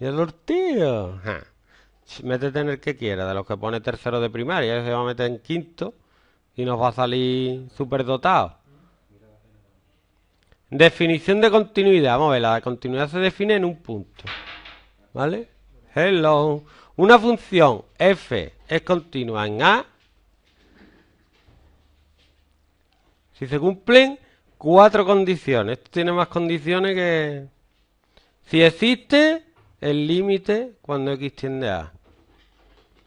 Y el tío Ja. Métete en el que quiera, de los que pone tercero de primaria, se va a meter en quinto y nos va a salir súper dotado. Definición de continuidad. Vamos a ver, la continuidad se define en un punto. ¿Vale? Hello. Una función f es continua en A. Si se cumplen cuatro condiciones. Esto tiene más condiciones que... Si existe, el límite cuando x tiende a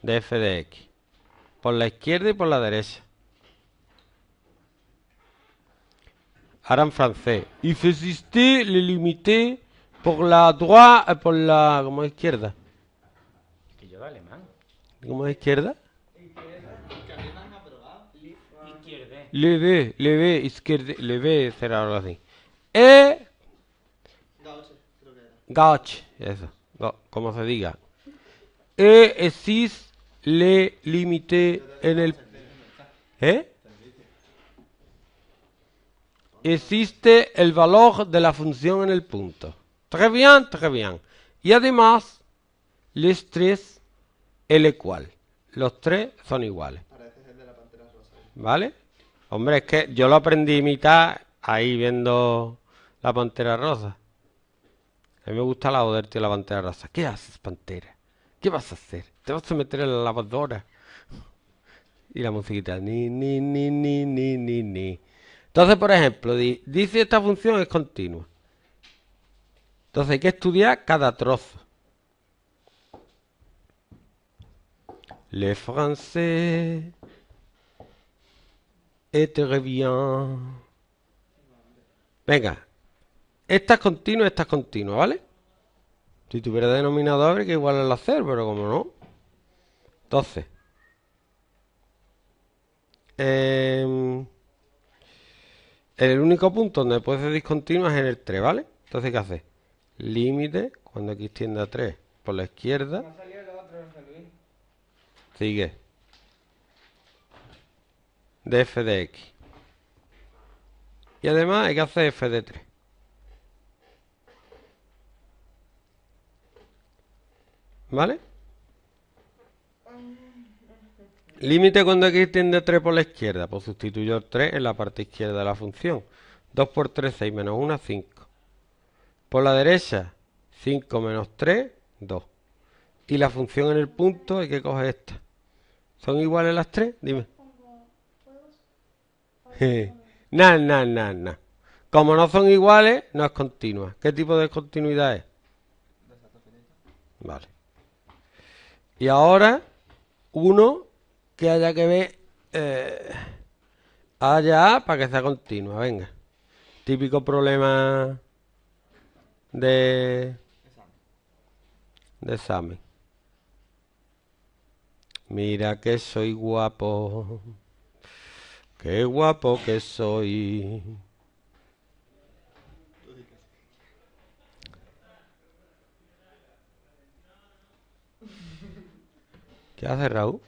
de f de x por la izquierda y por la derecha. Ahora en francés. Il existe le limité por la droite, por la como izquierda. Que yo de alemán. ¿Cómo es izquierda? Le ve, le ve, izquierda, le ve, será algo así. E. Gauche gauche eso como se diga. E existe le límite en el... ¿Eh? Existe el valor de la función en el punto. Très bien, très bien. Y además, les tres, el cual. Los tres son iguales. Este ¿Vale? Hombre, es que yo lo aprendí a imitar ahí viendo la pantera rosa. A mí me gusta la oderte la pantera rosa. ¿Qué haces, pantera? ¿Qué vas a hacer? ¿Te vas a meter en la lavadora? Y la musiquita. Ni, ni, ni, ni, ni, ni, ni. Entonces, por ejemplo, dice esta función es continua. Entonces hay que estudiar cada trozo. Le français est très bien. Venga, esta es continua, esta es continua, ¿vale? Si tuviera denominado abre que igual a 0, pero como no. Entonces. Em, el único punto donde puede ser discontinua es en el 3, ¿vale? Entonces, ¿qué hace? Límite, cuando x tiende a 3, por la izquierda. Sigue. De f de x. Y además hay que hacer f de 3. ¿Vale? Límite cuando x tiende a 3 por la izquierda. Pues sustituyo 3 en la parte izquierda de la función. 2 por 3, 6 menos 1, 5. Por la derecha, 5 menos 3, 2. Y la función en el punto hay que coger esta. ¿Son iguales las tres? Dime. No, no, no no. Como no son iguales, no es continua. ¿Qué tipo de continuidad es? Vale. Y ahora, uno que haya que ver eh, allá para que sea continua, venga. Típico problema de, de examen. Mira que soy guapo, qué guapo que soy. ¿Qué hace Raúl?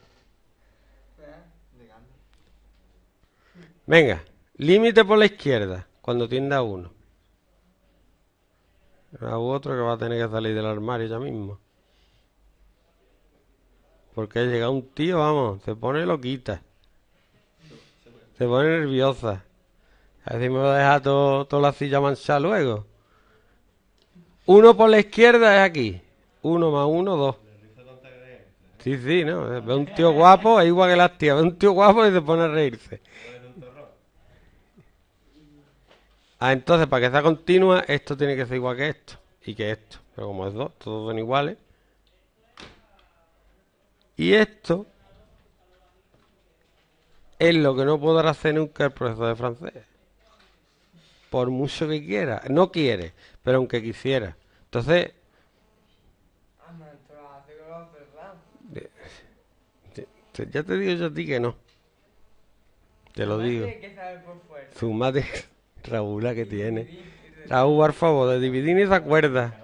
Venga, límite por la izquierda, cuando tienda uno. Raúl otro que va a tener que salir del armario ya mismo. Porque llega un tío, vamos, se pone loquita. Se pone nerviosa. A ver si me va a dejar toda la silla manchada luego. Uno por la izquierda es aquí. Uno más uno, dos. Sí, sí, ¿no? Ve un tío guapo, es igual que las tías, ve un tío guapo y se pone a reírse. Ah, entonces, para que sea continua, esto tiene que ser igual que esto y que esto. Pero como es dos, todos son iguales. Y esto es lo que no podrá hacer nunca el profesor de francés. Por mucho que quiera. No quiere, pero aunque quisiera. Entonces, Ya te digo yo a ti que no. Te lo digo. Su madre rabula que tiene. Raúl, por favor, de dividir esa cuerda